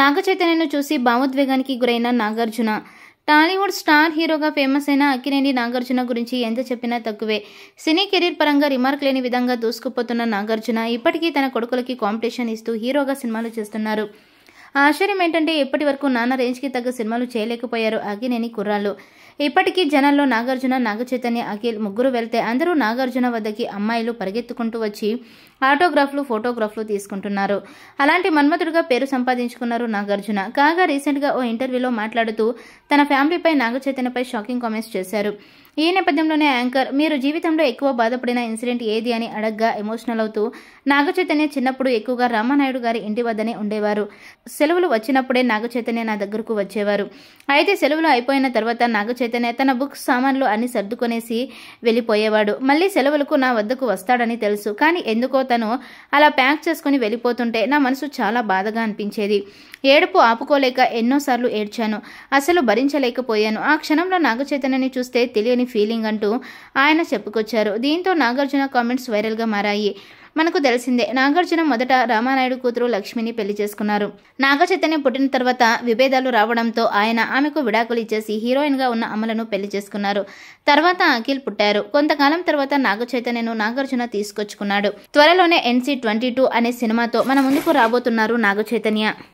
నాగ చైతన్యను చూసి భావోద్వేగానికి గురైన నాగార్జున టాలీవుడ్ స్టార్ హీరోగా ఫేమస్ అయిన అక్కినేని నాగార్జున గురించి ఎంత చెప్పినా తక్కువే సినీ కెరీర్ పరంగా రిమార్క్ లేని విధంగా దూసుకుపోతున్న నాగార్జున ఇప్పటికీ తన కొడుకులకి కాంపిటీషన్ ఇస్తూ హీరోగా సినిమాలు చేస్తున్నారు ఆశ్చర్యం ఏంటంటే ఇప్పటి వరకు నాన్న రేంజ్కి తగ్గ సినిమాలు చేయలేకపోయారు అగినేని కుర్రాళ్ళు ఇప్పటికీ జనాల్లో నాగార్జున నాగచైతన్య అఖిల్ ముగ్గురు వెళ్తే అందరూ నాగార్జున వద్దకి అమ్మాయిలు పరిగెత్తుకుంటూ వచ్చి ఆటోగ్రాఫ్లు ఫోటోగ్రాఫ్లు తీసుకుంటున్నారు అలాంటి మన్మథుడిగా పేరు సంపాదించుకున్నారు నాగార్జున కాగా రీసెంట్గా ఓ ఇంటర్వ్యూలో మాట్లాడుతూ తన ఫ్యామిలీపై నాగచైతన్యపై షాకింగ్ కామెంట్స్ చేశారు ఈ నేపథ్యంలోనే యాంకర్ మీరు జీవితంలో ఎక్కువ బాధపడిన ఇన్సిడెంట్ ఏది అని అడగ్గా ఎమోషనల్ అవుతూ నాగచైతన్య చిన్నప్పుడు ఎక్కువగా రామానాయుడు గారి ఇంటి వద్దనే ఉండేవారు సెలవులు వచ్చినప్పుడే నాగచైతన్య నా దగ్గరకు వచ్చేవారు అయితే సెలవులు అయిపోయిన తర్వాత నాగచైతన్య తన బుక్స్ సామాన్లు అన్ని సర్దుకొనేసి వెళ్ళిపోయేవాడు మళ్ళీ సెలవులకు నా వద్దకు వస్తాడని తెలుసు కానీ ఎందుకో తను అలా ప్యాక్ చేసుకుని వెళ్ళిపోతుంటే నా మనసు చాలా బాధగా అనిపించేది ఏడుపు ఆపుకోలేక ఎన్నోసార్లు ఏడ్చాను అసలు భరించలేకపోయాను ఆ క్షణంలో నాగచైతన్యని చూస్తే తెలియని ఫీలింగ్ అంటూ ఆయన చెప్పుకొచ్చారు దీంతో నాగార్జున కామెంట్స్ వైరల్గా మారాయి మనకు తెలిసిందే నాగార్జున మొదట రామానాయుడు కూతురు లక్ష్మిని పెళ్లి చేసుకున్నారు నాగచైతన్య పుట్టిన తర్వాత విభేదాలు రావడంతో ఆయన ఆమెకు విడాకులు ఇచ్చేసి హీరోయిన్గా ఉన్న అమలను పెళ్లి చేసుకున్నారు తర్వాత అఖిల్ పుట్టారు కొంతకాలం తర్వాత నాగచైతన్యను నాగార్జున తీసుకొచ్చుకున్నాడు త్వరలోనే ఎన్సీ ట్వంటీ టూ అనే సినిమాతో మన ముందుకు రాబోతున్నారు నాగచైతన్య